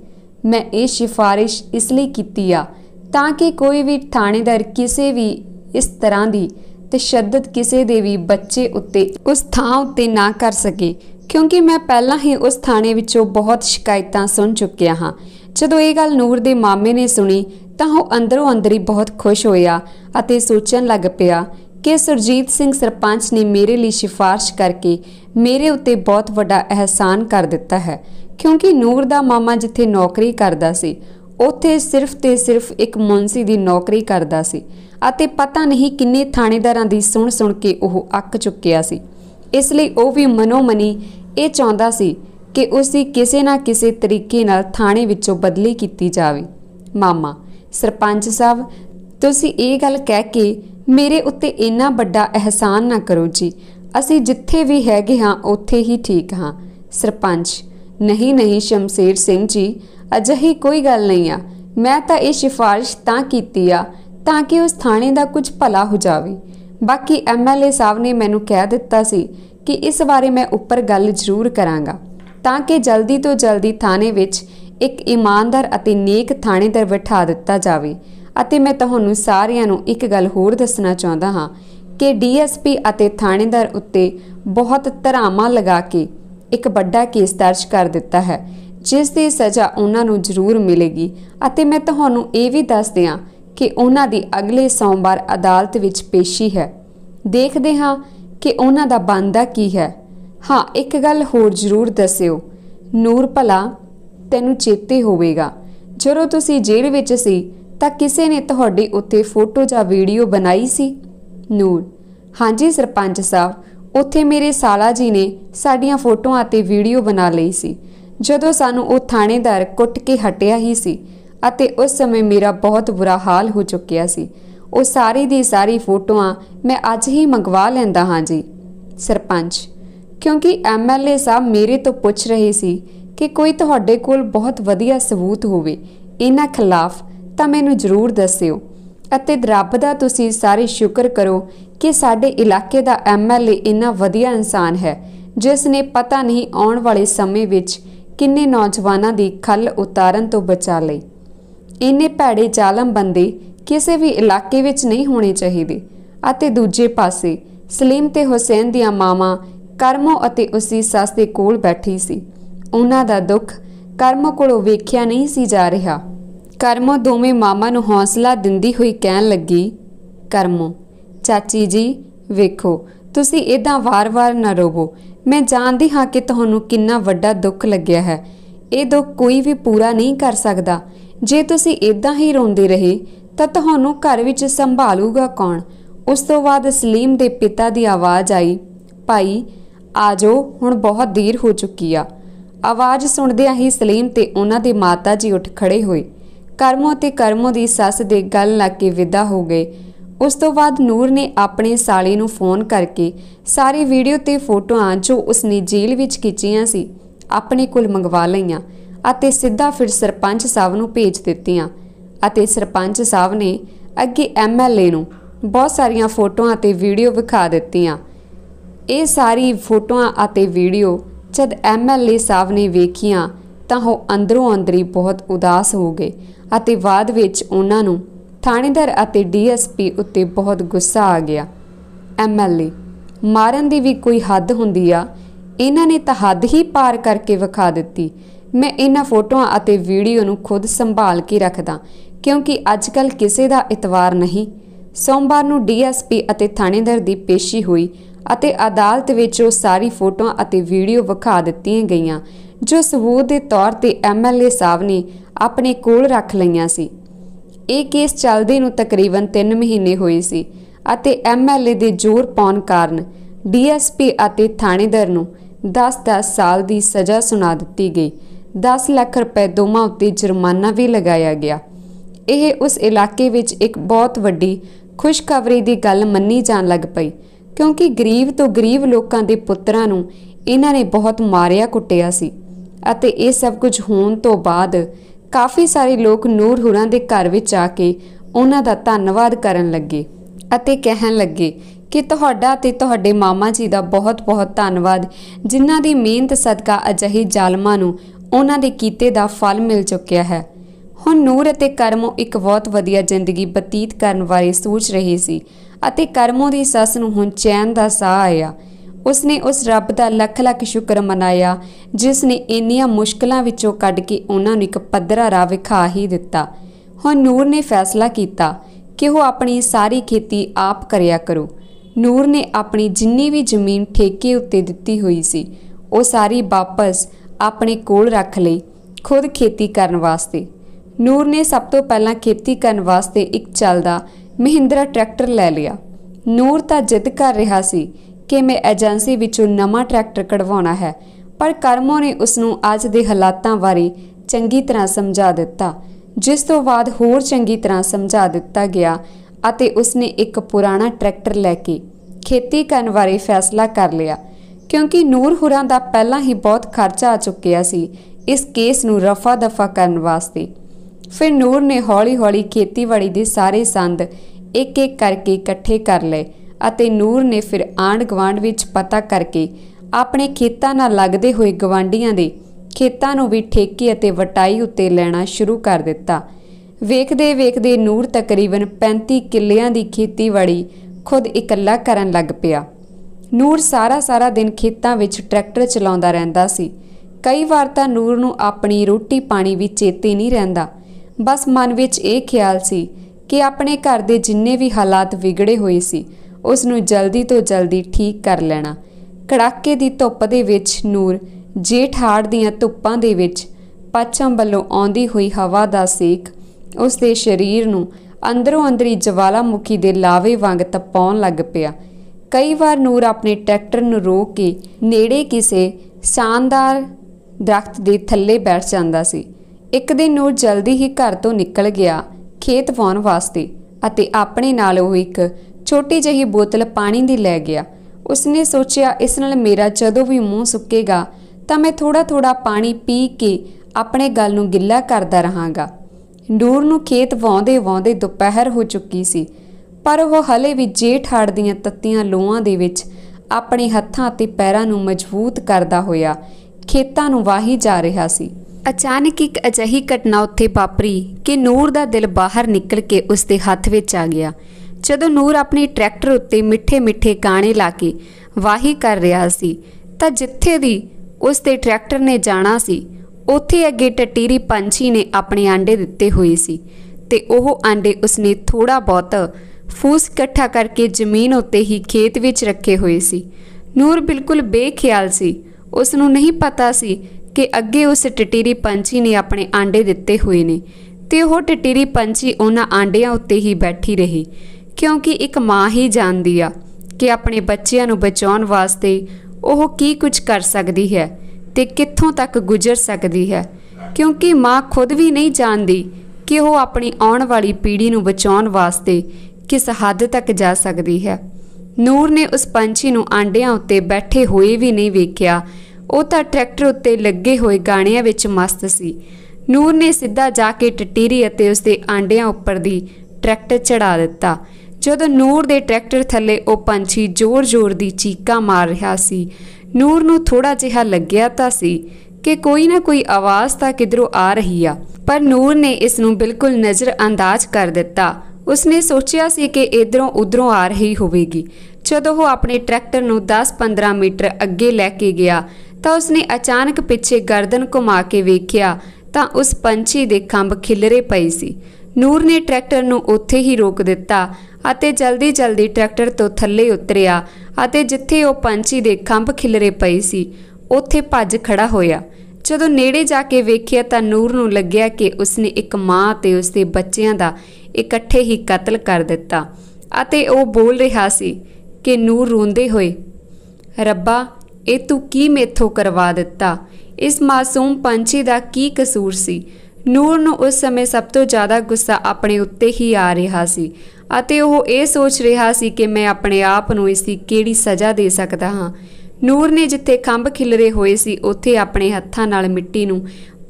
ਮੈਂ ਇਹ ਸਿਫਾਰਿਸ਼ ਇਸ ਲਈ ਕੀਤੀ ਆ ਤਾਂ ਕਿ ਕੋਈ ਵੀ ਥਾਣੇਦਾਰ ਕਿਸੇ ਵੀ ਇਸ ਤਰ੍ਹਾਂ ਦੀ ਤਸ਼ੱਦਦ ਕਿਸੇ ਦੇ ਵੀ ਬੱਚੇ ਉੱਤੇ ਉਸ ਥਾਂ ਉੱਤੇ ਨਾ ਕਰ ਸਕੇ ਕਿਉਂਕਿ ਮੈਂ ਪਹਿਲਾਂ ਹੀ ਉਸ ਥਾਣੇ ਵਿੱਚੋਂ ਬਹੁਤ ਸ਼ਿਕਾਇਤਾਂ ਸੁਣ ਚੁੱਕਿਆ ਹਾਂ ਜਦੋਂ ਇਹ ਗੱਲ ਨੂਰ ਦੇ ਮਾਮੇ ਨੇ ਸੁਣੀ ਤਾਂ ਉਹ ਅੰਦਰੋਂ ਅੰਦਰ ਹੀ ਬਹੁਤ ਖੁਸ਼ ਹੋਇਆ ਅਤੇ ਸੋਚਣ ਲੱਗ ਪਿਆ ਕਿ ਸਰਜੀਤ ਸਿੰਘ ਸਰਪੰਚ ਨੇ ਮੇਰੇ ਲਈ ਸਿਫਾਰਿਸ਼ ਕਰਕੇ ਮੇਰੇ ਉੱਤੇ ਬਹੁਤ ਵੱਡਾ ਅਹਿਸਾਨ ਕਰ ਦਿੱਤਾ ਹੈ ਕਿਉਂਕਿ ਨੂਰ ਦਾ ਮਾਮਾ ਜਿੱਥੇ ਨੌਕਰੀ ਕਰਦਾ ਸੀ ਉੱਥੇ ਸਿਰਫ ਤੇ ਸਿਰਫ ਇੱਕ ਮੁੰਸੀ ਦੀ ਨੌਕਰੀ ਕਰਦਾ ਸੀ ਅਤੇ ਪਤਾ ਨਹੀਂ ਕਿੰਨੇ ਥਾਣੇਦਾਰਾਂ ਦੀ ਸੁਣ ਸੁਣ ਕੇ ਉਹ ਅੱਕ ਚੁੱਕਿਆ ਸੀ ਇਸ ਲਈ ਉਹ ਵੀ ਮਨੋਮਨੀ ਇਹ ਚਾਹੁੰਦਾ ਸੀ ਕਿ ਉਸ ਦੀ ਕਿਸੇ ਨਾ ਕਿਸੇ ਤਰੀਕੇ ਨਾਲ ਥਾਣੇ ਵਿੱਚੋਂ ਬਦਲੀ ਕੀਤੀ ਜਾਵੇ ਮਾਮਾ ਸਰਪੰਚ ਸਾਹਿਬ ਤੁਸੀਂ ਇਹ ਗੱਲ ਕਹਿ ਕੇ ਮੇਰੇ ਉੱਤੇ ਇੰਨਾ ਵੱਡਾ ਅਹਿਸਾਨ ਨਾ ਕਰੋ ਜੀ ਅਸੀਂ ਜਿੱਥੇ ਵੀ ਹੈਗੇ ਹਾਂ ਉੱਥੇ ਹੀ ਠੀਕ ਹਾਂ ਸਰਪੰਚ ਨਹੀਂ ਨਹੀਂ ਸ਼ਮਸ਼ੇਰ ਸਿੰਘ ਜੀ ਅਜਿਹੀ ਕੋਈ ਗੱਲ ਨਹੀਂ ਆ ਮੈਂ ਤਾਂ ਇਹ ਸਿਫਾਰਿਸ਼ ਤਾਂ ਕੀਤੀ ਆ ਤਾਂ ਕਿ ਉਸ ਥਾਣੇ ਦਾ ਕੁਝ ਭਲਾ ਹੋ ਜਾਵੇ ਬਾਕੀ ਐਮਐਲਏ ਸਾਹਿਬ ਨੇ ਮੈਨੂੰ ਕਹਿ ਦਿੱਤਾ ਸੀ ਕਿ ਇਸ ਬਾਰੇ ਮੈਂ ਉੱਪਰ ਗੱਲ ਜ਼ਰੂਰ ਕਰਾਂਗਾ ਤਾਂ ਕਿ ਜਲਦੀ ਤੋਂ ਜਲਦੀ ਥਾਣੇ ਵਿੱਚ ਇੱਕ ਇਮਾਨਦਾਰ ਅਤੇ ਨੇਕ ਥਾਣੇਦਾਰ ਬਿਠਾ ਦਿੱਤਾ ਜਾਵੇ ਅਤੇ ਮੈਂ ਤੁਹਾਨੂੰ ਸਾਰਿਆਂ ਨੂੰ ਇੱਕ ਗੱਲ ਹੋਰ ਦੱਸਣਾ ਚਾਹੁੰਦਾ ਹਾਂ ਕਿ ਡੀਐਸਪੀ ਅਤੇ ਥਾਣੇਦਾਰ ਉੱਤੇ ਬਹੁਤ ਧਰਾਮਾ ਲਗਾ ਕੇ ਇੱਕ ਵੱਡਾ ਕੇਸ ਦਰਜ ਕਰ ਦਿੱਤਾ ਹੈ ਜਿਸ ਦੀ ਸਜ਼ਾ ਉਹਨਾਂ ਨੂੰ ਜ਼ਰੂਰ ਮਿਲੇਗੀ ਅਤੇ ਮੈਂ ਤੁਹਾਨੂੰ ਇਹ ਵੀ ਦੱਸ ਦਿਆਂ ਕਿ ਉਹਨਾਂ ਦੀ ਅਗਲੇ ਸੋਮਵਾਰ ਅਦਾਲਤ ਵਿੱਚ ਪੇਸ਼ੀ ਹੈ ਦੇਖਦੇ ਹਾਂ ਕਿ ਉਹਨਾਂ ਦਾ ਬੰਦਾ ਕੀ ਹੈ ਹਾਂ ਇੱਕ ਗੱਲ ਹੋਰ ਜ਼ਰੂਰ ਦੱਸਿਓ ਨੂਰ ਭਲਾ ਤੈਨੂੰ ਚੇਤੇ ਹੋਵੇਗਾ ਜਦੋਂ ਤੁਸੀਂ ਜੇਲ੍ਹ ਵਿੱਚ ਸੀ ਤਾਂ ਕਿਸੇ ਨੇ ਤੁਹਾਡੀ ਉੱਥੇ ਫੋਟੋ ਜਾਂ ਵੀਡੀਓ ਬਣਾਈ ਸੀ ਨੂਰ ਹਾਂਜੀ ਸਰਪੰਚ ਸਾਹਿਬ ਉੱਥੇ ਮੇਰੇ ਸਾਲਾ ਜੀ ਨੇ ਸਾਡੀਆਂ ਫੋਟੋਆਂ ਅਤੇ ਵੀਡੀਓ ਬਣਾ ਲਈ ਸੀ ਜਦੋਂ ਸਾਨੂੰ ਉਹ ਥਾਣੇਦਾਰ ਕੁੱਟ ਕੇ ਹਟਿਆ ਹੀ ਸੀ ਅਤੇ ਉਸ ਸਮੇਂ ਮੇਰਾ ਬਹੁਤ ਬੁਰਾ ਹਾਲ ਹੋ ਚੁੱਕਿਆ ਸੀ ਉਹ ਸਾਰੀ ਦੀ ਸਾਰੀ ਫੋਟੋਆਂ ਮੈਂ ਅੱਜ ਹੀ ਮੰਗਵਾ ਲੈਂਦਾ ਹਾਂ ਜੀ ਸਰਪੰਚ ਕਿਉਂਕਿ ਐਮਐਲਏ ਸਾਹਿਬ ਮੇਰੇ ਤੋਂ ਪੁੱਛ ਰਹੇ ਸੀ ਕਿ ਕੋਈ ਤੁਹਾਡੇ ਕੋਲ ਬਹੁਤ ਵਧੀਆ ਸਬੂਤ ਹੋਵੇ ਇਹਨਾਂ ਖਿਲਾਫ ਤਾਂ ਮੈਨੂੰ ਜ਼ਰੂਰ ਦੱਸਿਓ ਅਤੇ ਰੱਬ ਦਾ ਤੁਸੀਂ ਸਾਰੇ ਸ਼ੁਕਰ ਕਰੋ ਕਿ ਸਾਡੇ ਇਲਾਕੇ ਦਾ ਐਮਐਲਏ ਇੰਨਾ ਵਧੀਆ ਇਨਸਾਨ ਹੈ ਜਿਸ ਨੇ ਪਤਾ ਨਹੀਂ ਆਉਣ ਵਾਲੇ ਸਮੇਂ ਵਿੱਚ ਕਿੰਨੇ ਨੌਜਵਾਨਾਂ ਦੀ ਖੱਲ ਉਤਾਰਨ ਤੋਂ ਬਚਾ ਲਈ ਇੰਨੇ ਭੈੜੇ ਜ਼ਾਲਮ ਬੰਦੇ ਕਿਸੇ ਵੀ ਇਲਾਕੇ ਵਿੱਚ ਨਹੀਂ ਹੋਣੇ ਚਾਹੀਦੇ ਅਤੇ ਦੂਜੇ ਪਾਸੇ ਸਲੀਮ ਤੇ ਹੁਸੈਨ ਦੀਆਂ ਮਾਵਾਂ ਕਰਮੋ ਅਤੇ ਉਸੇ ਸੱਸ ਦੇ ਕੋਲ ਬੈਠੀ ਸੀ ਉਹਨਾਂ ਦਾ ਦੁੱਖ ਕਰਮੋ ਕੋਲੋਂ ਵੇਖਿਆ ਨਹੀਂ ਸੀ ਜਾ ਰਿਹਾ ਕਰਮੋ ਦੋਵੇਂ ਮਾਮਾ ਨੂੰ ਹੌਸਲਾ ਦਿੰਦੀ ਹੋਈ ਕਹਿਣ ਲੱਗੀ ਕਰਮੋ ਚਾਚੀ ਜੀ ਵੇਖੋ ਤੁਸੀਂ ਇਦਾਂ ਵਾਰ-ਵਾਰ ਨਾ ਰੋਵੋ ਮੈਂ ਜਾਣਦੀ ਹਾਂ ਕਿ ਤੁਹਾਨੂੰ ਕਿੰਨਾ ਵੱਡਾ ਦੁੱਖ ਲੱਗਿਆ ਹੈ ਇਹ ਦੁੱਖ ਕੋਈ ਵੀ ਪੂਰਾ ਨਹੀਂ ਕਰ ਸਕਦਾ ਜੇ ਤੁਸੀਂ ਇਦਾਂ ਹੀ ਰੋਂਦੇ ਰਹੇ ਤਾਂ ਤੁਹਾਨੂੰ ਘਰ ਵਿੱਚ ਸੰਭਾਲੂਗਾ ਕੌਣ ਉਸ ਤੋਂ ਬਾਅਦ ਸਲੀਮ ਦੇ ਪਿਤਾ ਦੀ ਆਵਾਜ਼ ਆਈ ਭਾਈ ਆਜੋ ਹੁਣ ਬਹੁਤ ਧੀਰ ਹੋ ਚੁੱਕੀ ਆ ਆਵਾਜ਼ ਸੁਣਦਿਆਂ ਹੀ ਸਲੀਮ ਤੇ ਉਹਨਾਂ ਦੇ ਮਾਤਾ ਜੀ ਉੱਠ ਖੜੇ ਹੋਏ ਕਰਮੋ ਤੇ ਕਰਮੋ ਦੀ ਸੱਸ ਦੇ ਗੱਲ ਲੱਗ ਕੇ ਵਿਦਾ ਹੋ ਗਏ ਉਸ ਤੋਂ ਬਾਅਦ ਨੂਰ ਨੇ ਆਪਣੇ ਸਾਲੇ ਨੂੰ ਫੋਨ ਕਰਕੇ ਸਾਰੀ ਵੀਡੀਓ ਤੇ ਫੋਟੋਆਂ ਜੋ ਉਸਨੇ ਜੇਲ੍ਹ ਵਿੱਚ ਖਿੱਚੀਆਂ ਸੀ ਆਪਣੇ ਕੋਲ ਮੰਗਵਾ ਲਈਆਂ ਅਤੇ ਸਿੱਧਾ ਫਿਰ ਸਰਪੰਚ ਸਾਹਿਬ ਨੂੰ ਭੇਜ ਦਿੱਤੀਆਂ ਅਤੇ ਸਰਪੰਚ ਸਾਹਿਬ ਨੇ ਅੱਗੇ ਐਮਐਲਏ ਨੂੰ ਬਹੁਤ ਸਾਰੀਆਂ ਫੋਟੋਆਂ ਤੇ ਵੀਡੀਓ ਵਿਖਾ ਦਿੱਤੀਆਂ ਇਹ ਸਾਰੀ ਫੋਟੋਆਂ ਅਤੇ ਵੀਡੀਓ ਜਦ ਐਮਐਲਏ ਸਾਹਿਬ ਨੇ ਵੇਖੀਆਂ ਤਾਂ ਉਹ ਅੰਦਰੋਂ ਅੰਦਰੀ ਬਹੁਤ ਉਦਾਸ ਹੋ ਗਏ ਅਤੇ ਬਾਅਦ ਵਿੱਚ ਉਹਨਾਂ ਨੂੰ ਥਾਣੇਦਾਰ ਅਤੇ ਡੀਐਸਪੀ ਉੱਤੇ ਬਹੁਤ ਗੁੱਸਾ ਆ ਗਿਆ ਐਮਐਲਏ ਮਾਰਨ ਦੀ ਵੀ ਕੋਈ ਹੱਦ ਹੁੰਦੀ ਆ ਇਹਨਾਂ ਨੇ ਤਾਂ ਹੱਦ ਹੀ ਪਾਰ ਕਰਕੇ ਵਿਖਾ ਦਿੱਤੀ ਮੈਂ ਇਹਨਾਂ ਫੋਟੋਆਂ ਅਤੇ ਵੀਡੀਓ ਨੂੰ ਖੁਦ ਸੰਭਾਲ ਕੇ ਰੱਖਦਾ ਕਿਉਂਕਿ ਅੱਜਕੱਲ ਕਿਸੇ ਦਾ ਇਤਵਾਰ ਨਹੀਂ ਸੋਮਵਾਰ ਨੂੰ ਡੀਐਸਪੀ ਅਤੇ ਥਾਣੇਦਾਰ ਦੀ ਪੇਸ਼ੀ ਹੋਈ ਅਤੇ ਅਦਾਲਤ ਵਿੱਚ ਉਹ ਸਾਰੀ ਫੋਟੋਆਂ ਅਤੇ ਵੀਡੀਓ ਵਿਖਾ ਦਿੱਤੀਆਂ ਗਈਆਂ ਜੋ ਸਬੂਤ ਦੇ ਤੌਰ ਤੇ ਐਮਐਲਏ ਸਾਹਿਬ ਨੇ ਆਪਣੇ ਕੋਲ ਰੱਖ ਲਈਆਂ ਸੀ ਇਹ ਕੇਸ ਚੱਲਦੇ ਨੂੰ ਤਕਰੀਬਨ 3 ਮਹੀਨੇ ਹੋਏ ਸੀ ਅਤੇ ਐਮਐਲਏ ਦੇ ਜ਼ੋਰ ਪਾਉਣ ਕਾਰਨ ਡੀਐਸਪੀ ਅਤੇ ਥਾਣੇਦਾਰ ਨੂੰ 10-10 ਸਾਲ ਦੀ ਸਜ਼ਾ ਸੁਣਾ ਦਿੱਤੀ ਗਈ 10 ਲੱਖ ਰੁਪਏ ਦੋਵਾਂ ਉੱਤੇ ਜੁਰਮਾਨਾ ਵੀ ਲਗਾਇਆ ਗਿਆ ਇਹ ਉਸ ਇਲਾਕੇ ਵਿੱਚ ਇੱਕ ਬਹੁਤ ਵੱਡੀ ਖੁਸ਼ਖਬਰੀ ਦੀ ਗੱਲ ਮੰਨੀ ਜਾਣ ਲੱਗ ਪਈ ਕਿਉਂਕਿ ਗਰੀਬ ਤੋਂ ਗਰੀਬ ਲੋਕਾਂ ਦੇ ਪੁੱਤਰਾਂ ਨੂੰ ਇਹਨਾਂ ਨੇ ਬਹੁਤ ਮਾਰਿਆ ਕੁੱਟਿਆ ਸੀ ਅਤੇ ਇਹ ਸਭ ਕੁਝ ਹੋਣ ਤੋਂ ਬਾਅਦ ਕਾਫੀ ਸਾਰੇ ਲੋਕ ਨੂਰ ਹੁਰਾਂ ਦੇ ਘਰ ਵਿੱਚ ਆ ਕੇ ਉਹਨਾਂ ਦਾ ਧੰਨਵਾਦ ਕਰਨ ਲੱਗੇ ਅਤੇ ਕਹਿਣ ਲੱਗੇ ਕਿ ਤੁਹਾਡਾ ਤੇ ਤੁਹਾਡੇ ਮਾਮਾ ਜੀ ਦਾ ਬਹੁਤ-ਬਹੁਤ ਧੰਨਵਾਦ ਜਿਨ੍ਹਾਂ ਦੀ ਮਿਹਨਤ ਸਦਕਾ ਅਜਿਹੇ ਜ਼ਾਲਮਾਂ ਨੂੰ ਉਹਨਾਂ ਦੇ ਕੀਤੇ ਦਾ ਫਲ ਮਿਲ ਚੁੱਕਿਆ ਹੈ ਹੁਣ ਨੂਰ ਅਤੇ ਕਰਮੋ ਇੱਕ ਬਹੁਤ ਵਧੀਆ ਜ਼ਿੰਦਗੀ ਬਤੀਤ ਕਰਨ ਬਾਰੇ ਸੋਚ ਰਹੇ ਸੀ ਅਤੇ ਕਰਮੋ ਦੀ ਸੱਸ ਨੂੰ ਹੁਣ ਚੈਨ ਦਾ ਸਾਹ ਆਇਆ ਉਸਨੇ ਉਸ ਰੱਬ ਦਾ ਲੱਖ ਲੱਖ ਸ਼ੁਕਰ ਮਨਾਇਆ ਜਿਸ ਨੇ ਇੰਨੀਆਂ ਮੁਸ਼ਕਲਾਂ ਵਿੱਚੋਂ ਕੱਢ ਕੇ ਉਹਨਾਂ ਨੂੰ ਇੱਕ ਪੱਧਰਾ ਰਾਹ ਵਿਖਾ ਹੀ ਦਿੱਤਾ ਹੁਣ ਨੂਰ ਨੇ ਫੈਸਲਾ ਕੀਤਾ ਕਿ ਉਹ ਆਪਣੀ ਸਾਰੀ ਖੇਤੀ ਆਪ ਕਰਿਆ ਕਰੂ ਨੂਰ ਨੇ ਆਪਣੀ ਜਿੰਨੀ ਵੀ ਜ਼ਮੀਨ ਠੇਕੇ ਉੱਤੇ ਦਿੱਤੀ ਹੋਈ ਸੀ ਉਹ ਸਾਰੀ ਵਾਪਸ ਆਪਣੇ ਕੋਲ ਰੱਖ ਲਈ ਖੁਦ ਖੇਤੀ ਕਰਨ ਵਾਸਤੇ ਨੂਰ ਨੇ ਸਭ ਤੋਂ ਪਹਿਲਾਂ ਖੇਤੀ ਕਰਨ ਵਾਸਤੇ ਇੱਕ ਚੱਲਦਾ ਮਹਿੰਦਰਾ ਟਰੈਕਟਰ ਲੈ ਲਿਆ ਨੂਰ ਤਾਂ ਜਿੱਦ ਕਰ ਰਿਹਾ ਸੀ ਕਿ ਮੈਂ ਏਜੰਸੀ ਵਿੱਚੋਂ ਨਵਾਂ ਟਰੈਕਟਰ ਕਢਵਾਉਣਾ ਹੈ ਪਰ ਕਰਮੋ ਨੇ ਉਸ ਨੂੰ ਅੱਜ ਦੇ ਹਾਲਾਤਾਂ ਬਾਰੇ ਚੰਗੀ ਤਰ੍ਹਾਂ ਸਮਝਾ ਦਿੱਤਾ ਜਿਸ ਤੋਂ ਬਾਅਦ ਹੋਰ ਚੰਗੀ ਤਰ੍ਹਾਂ ਸਮਝਾ ਦਿੱਤਾ ਗਿਆ ਅਤੇ ਉਸ ਨੇ ਇੱਕ ਪੁਰਾਣਾ ਟਰੈਕਟਰ ਲੈ ਕੇ ਖੇਤੀ ਕਰਨ ਬਾਰੇ ਫੈਸਲਾ ਕਰ ਲਿਆ ਕਿਉਂਕਿ ਨੂਰ ਹੁਰਾਂ ਦਾ ਪਹਿਲਾਂ ਹੀ ਬਹੁਤ ਖਰਚਾ ਆ ਚੁੱਕਿਆ ਸੀ ਇਸ ਕੇਸ ਨੂੰ ਰਫਾ ਦਫਾ ਕਰਨ ਵਾਸਤੇ ਫਿਰ ਨੂਰ ਨੇ ਹੌਲੀ-ਹੌਲੀ ਖੇਤੀਬਾੜੀ ਦੇ ਸਾਰੇ ਸੰਦ ਇੱਕ-ਇੱਕ ਕਰਕੇ ਇਕੱਠੇ ਕਰ ਲਏ ਅਤੇ ਨੂਰ ਨੇ ਫਿਰ ਆਂਡ ਗਵਾਂਡ ਵਿੱਚ ਪਤਾ ਕਰਕੇ ਆਪਣੇ ਖੇਤਾਂ ਨਾਲ ਲੱਗਦੇ ਹੋਏ ਗਵਾਂਡੀਆਂ ਦੇ ਖੇਤਾਂ ਨੂੰ ਵੀ ਠੇਕੇ ਅਤੇ ਵਟਾਈ ਉੱਤੇ ਲੈਣਾ ਸ਼ੁਰੂ ਕਰ ਦਿੱਤਾ ਵੇਖਦੇ ਵੇਖਦੇ ਨੂਰ ਤਕਰੀਬਨ 35 ਕਿੱਲਿਆਂ ਦੀ ਵੜੀ ਖੁਦ ਇਕੱਲਾ ਕਰਨ ਲੱਗ ਪਿਆ ਨੂਰ ਸਾਰਾ ਸਾਰਾ ਦਿਨ ਖੇਤਾਂ ਵਿੱਚ ਟਰੈਕਟਰ ਚਲਾਉਂਦਾ ਰਹਿੰਦਾ ਸੀ ਕਈ ਵਾਰ ਤਾਂ ਨੂਰ ਨੂੰ ਆਪਣੀ ਰੋਟੀ ਪਾਣੀ ਵੀ ਚੇਤੇ ਨਹੀਂ ਰਹਿੰਦਾ ਬਸ ਮਨ ਵਿੱਚ ਇਹ ਖਿਆਲ ਸੀ ਕਿ ਆਪਣੇ ਘਰ ਦੇ ਜਿੰਨੇ ਵੀ ਹਾਲਾਤ ਵਿਗੜੇ ਹੋਏ ਸੀ ਉਸ ਨੂੰ ਜਲਦੀ ਤੋਂ ਜਲਦੀ ਠੀਕ ਕਰ ਲੈਣਾ ਕੜਾਕੇ ਦੀ ਧੁੱਪ ਦੇ ਵਿੱਚ ਨੂਰ ਜੇਠ ਹਾੜ ਦੀਆਂ ਧੁੱਪਾਂ ਦੇ ਵਿੱਚ ਪੱਛਮ ਵੱਲੋਂ ਆਉਂਦੀ ਹੋਈ ਹਵਾ ਦਾ ਸੇਕ ਉਸ ਦੇ ਸਰੀਰ ਨੂੰ ਅੰਦਰੋਂ ਅੰਦਰੀ ਜਵਾਲਾਮੁਖੀ ਦੇ ਲਾਵੇ ਵਾਂਗ ਤਪਾਉਣ ਲੱਗ ਪਿਆ ਕਈ ਵਾਰ ਨੂਰ ਆਪਣੇ ਟਰੈਕਟਰ ਨੂੰ ਰੋਕ ਕੇ ਨੇੜੇ ਕਿਸੇ ਸ਼ਾਨਦਾਰ ਦਰਖਤ ਦੇ ਥੱਲੇ ਬੈਠ ਜਾਂਦਾ ਸੀ ਇੱਕ ਦਿਨ ਨੂਰ ਜਲਦੀ ਹੀ ਘਰ ਤੋਂ ਨਿਕਲ ਗਿਆ ਖੇਤ ਵਾਉਣ ਵਾਸਤੇ ਅਤੇ ਆਪਣੇ ਨਾਲ ਉਹ ਇੱਕ ਛੋਟੀ ਜਹੀ ਬੋਤਲ ਪਾਣੀ ਦੀ ਲੈ ਗਿਆ ਉਸਨੇ ਸੋਚਿਆ ਇਸ ਨਾਲ ਮੇਰਾ ਜਦੋਂ ਵੀ ਮੂੰਹ ਸੁੱਕੇਗਾ ਤਾਂ ਮੈਂ ਥੋੜਾ ਥੋੜਾ ਪਾਣੀ ਪੀ ਕੇ ਆਪਣੇ ਗਲ ਨੂੰ ਗਿੱਲਾ ਕਰਦਾ ਰਹਾਂਗਾ ਨੂਰ ਨੂੰ ਖੇਤ ਵਾਉਂਦੇ ਵਾਉਂਦੇ ਦੁਪਹਿਰ ਹੋ ਚੁੱਕੀ ਸੀ ਪਰ ਉਹ ਹਲੇ ਵੀ ਜੇਠ ਹਾੜ ਦੀਆਂ ਤੱਤੀਆਂ ਲੋਹਾਂ ਦੇ ਵਿੱਚ ਆਪਣੇ ਹੱਥਾਂ ਅਤੇ ਪੈਰਾਂ ਨੂੰ ਮਜ਼ਬੂਤ ਕਰਦਾ ਹੋਇਆ ਖੇਤਾਂ ਨੂੰ ਵਾਹੀ ਜਾ ਰਿਹਾ ਸੀ ਅਚਾਨਕ ਇੱਕ ਅਜਹੀ ਘਟਨਾ ਉੱਥੇ ਵਾਪਰੀ ਕਿ ਨੂਰ ਦਾ ਦਿਲ ਬਾਹਰ ਨਿਕਲ ਕੇ ਉਸਦੇ ਹੱਥ ਵਿੱਚ ਆ ਗਿਆ ਜਦੋਂ ਨੂਰ ਆਪਣੀ ਟਰੈਕਟਰ ਉੱਤੇ ਮਿੱਠੇ-ਮਿੱਠੇ ਗਾਣੇ ਲਾ ਕੇ ਵਾਹੀ ਕਰ ਰਿਹਾ ਸੀ ਤਾਂ ਜਿੱਥੇ ਦੀ ਉਸ ਦੇ ਟਰੈਕਟਰ ਨੇ ਜਾਣਾ ਸੀ ਉੱਥੇ ਅੱਗੇ ਟਟੀਰੀ ਪੰਛੀ ਨੇ ਆਪਣੇ ਆਂਡੇ ਦਿੱਤੇ ਹੋਏ ਸੀ ਤੇ ਉਹ ਆਂਡੇ ਉਸਨੇ ਥੋੜਾ ਬਹੁਤ ਫੂਸ ਇਕੱਠਾ ਕਰਕੇ ਜ਼ਮੀਨ ਉੱਤੇ ਹੀ ਖੇਤ ਵਿੱਚ ਰੱਖੇ ਹੋਏ ਸੀ ਨੂਰ ਬਿਲਕੁਲ ਬੇਖਿਆਲ ਸੀ ਉਸ ਨੂੰ ਨਹੀਂ ਪਤਾ ਸੀ ਕਿ ਅੱਗੇ ਉਸ ਟਟੀਰੀ ਪੰਛੀ ਨੇ ਆਪਣੇ ਆਂਡੇ ਦਿੱਤੇ ਹੋਏ ਨੇ ਤੇ ਉਹ ਟਟੀਰੀ ਪੰਛੀ ਉਹਨਾਂ ਆਂਡਿਆਂ ਉੱਤੇ ਹੀ ਬੈਠੀ ਰਹੀ ਕਿਉਂਕਿ ਇੱਕ ਮਾਂ ਹੀ ਜਾਣਦੀ ਆ ਕਿ ਆਪਣੇ ਬੱਚਿਆਂ ਨੂੰ ਬਚਾਉਣ ਵਾਸਤੇ ਉਹ ਕੀ ਕੁਝ ਕਰ ਸਕਦੀ ਹੈ ਤੇ ਕਿੱਥੋਂ ਤੱਕ ਗੁਜ਼ਰ ਸਕਦੀ ਹੈ ਕਿਉਂਕਿ ਮਾਂ ਖੁਦ ਵੀ ਨਹੀਂ ਜਾਣਦੀ ਕਿ ਉਹ ਆਪਣੀ ਆਉਣ ਵਾਲੀ ਪੀੜ੍ਹੀ ਨੂੰ ਬਚਾਉਣ ਵਾਸਤੇ ਕਿਸ ਹੱਦ ਤੱਕ ਜਾ ਸਕਦੀ ਹੈ ਨੂਰ ਨੇ ਉਸ ਪੰਛੀ ਨੂੰ ਆਂਡਿਆਂ ਉੱਤੇ ਬੈਠੇ ਹੋਏ ਵੀ ਨਹੀਂ ਵੇਖਿਆ ਉਹ ਤਾਂ ਟਰੈਕਟਰ ਉੱਤੇ ਲੱਗੇ ਹੋਏ ਗਾਣਿਆਂ ਵਿੱਚ ਮਸਤ ਸੀ ਨੂਰ ਨੇ ਸਿੱਧਾ ਜਾ ਕੇ ਟਟੀਰੀ ਅਤੇ ਉਸਦੇ ਆਂਡਿਆਂ ਉੱਪਰ ਦੀ ਟਰੈਕਟਰ ਚੜਾ ਦਿੱਤਾ ਜਦੋਂ ਨੂਰ ਦੇ ਟਰੈਕਟਰ ਥੱਲੇ ਉਹ ਪੰਛੀ ਜ਼ੋਰ-ਜ਼ੋਰ ਦੀ ਚੀਕਾਂ ਮਾਰ ਰਿਹਾ ਸੀ ਨੂਰ ਨੂੰ ਥੋੜਾ ਜਿਹਾ ਲੱਗਿਆ ਤਾਂ ਸੀ ਕਿ ਕੋਈ ਨਾ ਕੋਈ ਆਵਾਜ਼ ਤਾਂ ਕਿਧਰੋਂ ਆ ਰਹੀ ਆ ਪਰ ਨੂਰ ਨੇ ਇਸ ਨੂੰ ਬਿਲਕੁਲ ਨਜ਼ਰ ਅੰਦਾਜ਼ ਕਰ ਦਿੱਤਾ ਉਸਨੇ ਸੋਚਿਆ ਸੀ ਕਿ ਇਧਰੋਂ ਉਧਰੋਂ ਆ ਰਹੀ ਹੋਵੇਗੀ ਜਦੋਂ ਉਹ ਆਪਣੇ ਟਰੈਕਟਰ ਨੂੰ 10-15 ਮੀਟਰ ਅੱਗੇ ਲੈ ਕੇ ਗਿਆ ਤਾਂ ਉਸਨੇ ਅਚਾਨਕ ਪਿੱਛੇ ਗਰਦਨ ਘੁਮਾ ਕੇ ਵੇਖਿਆ ਤਾਂ ਉਸ ਪੰਛੀ ਦੇ ਖੰਭ ਖਿਲਰੇ ਪਏ ਸੀ ਨੂਰ ਨੇ ਟਰੈਕਟਰ ਨੂੰ ਉੱਥੇ ਹੀ ਰੋਕ ਦਿੱਤਾ ਅਤੇ ਜਲਦੀ-ਜਲਦੀ ਟਰੈਕਟਰ ਤੋਂ ਥੱਲੇ ਉਤਰਿਆ ਅਤੇ ਜਿੱਥੇ ਉਹ ਪੰਛੀ ਦੇ ਖੰਭ ਖਿਲਰੇ ਪਏ ਸੀ ਉੱਥੇ ਭੱਜ ਖੜਾ ਹੋਇਆ ਜਦੋਂ ਨੇੜੇ ਜਾ ਕੇ ਵੇਖਿਆ ਤਾਂ ਨੂਰ ਨੂੰ ਲੱਗਿਆ ਕਿ ਉਸਨੇ ਇੱਕ ਮਾਂ ਤੇ ਉਸਦੇ ਬੱਚਿਆਂ ਦਾ ਇਕੱਠੇ ਹੀ ਕਤਲ ਕਰ ਦਿੱਤਾ ਅਤੇ ਉਹ ਬੋਲ ਰਿਹਾ ਸੀ ਕਿ ਨੂਰ ਰੋਂਦੇ ਹੋਏ ਰੱਬਾ ਇਹ ਤੂੰ ਕੀ ਮੇਥੋਂ ਕਰਵਾ ਦਿੱਤਾ ਇਸ ਮਾਸੂਮ ਪੰਛੀ ਦਾ ਕੀ ਕਸੂਰ ਸੀ ਨੂਰ ਨੂੰ ਉਸ ਸਮੇਂ ਸਭ ਤੋਂ ਜ਼ਿਆਦਾ ਗੁੱਸਾ ਆਪਣੇ ਉੱਤੇ ਹੀ ਆ ਰਿਹਾ ਸੀ ਅਤੇ ਉਹ ਇਹ ਸੋਚ ਰਿਹਾ ਸੀ ਕਿ ਮੈਂ ਆਪਣੇ ਆਪ ਨੂੰ ਇਸ ਦੀ ਕਿਹੜੀ ਸਜ਼ਾ ਦੇ ਸਕਦਾ ਹਾਂ ਨੂਰ ਨੇ ਜਿੱਥੇ ਖੰਭ ਖਿਲਰੇ ਹੋਏ ਸੀ ਉੱਥੇ ਆਪਣੇ ਹੱਥਾਂ ਨਾਲ ਮਿੱਟੀ ਨੂੰ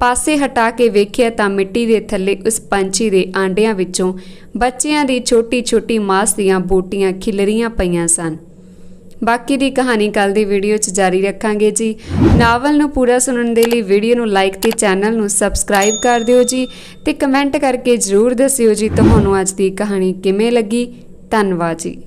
ਪਾਸੇ ਹਟਾ ਕੇ ਵੇਖਿਆ ਤਾਂ ਮਿੱਟੀ ਦੇ ਥੱਲੇ ਉਸ ਪੰਛੀ ਦੇ ਆਂਡਿਆਂ ਵਿੱਚੋਂ ਬੱਚਿਆਂ ਦੀ ਛੋਟੀ-ਛੋਟੀ ਮਾਸ ਦੀਆਂ ਬੋਟੀਆਂ ਖਿਲਰੀਆਂ ਪਈਆਂ ਸਨ ਬਾਕੀ ਦੀ ਕਹਾਣੀ ਕੱਲ ਦੀ ਵੀਡੀਓ 'ਚ ਜਾਰੀ ਰੱਖਾਂਗੇ ਜੀ ਨਾਵਲ ਨੂੰ ਪੂਰਾ ਸੁਣਨ ਦੇ ਲਈ ਵੀਡੀਓ ਨੂੰ ਲਾਈਕ ਤੇ ਚੈਨਲ ਨੂੰ ਸਬਸਕ੍ਰਾਈਬ ਕਰ ਦਿਓ ਜੀ ਤੇ ਕਮੈਂਟ ਕਰਕੇ ਜਰੂਰ ਦੱਸਿਓ ਜੀ ਤੁਹਾਨੂੰ ਅੱਜ ਦੀ ਕਹਾਣੀ ਕਿਵੇਂ ਲੱਗੀ ਧੰਨਵਾਦ ਜੀ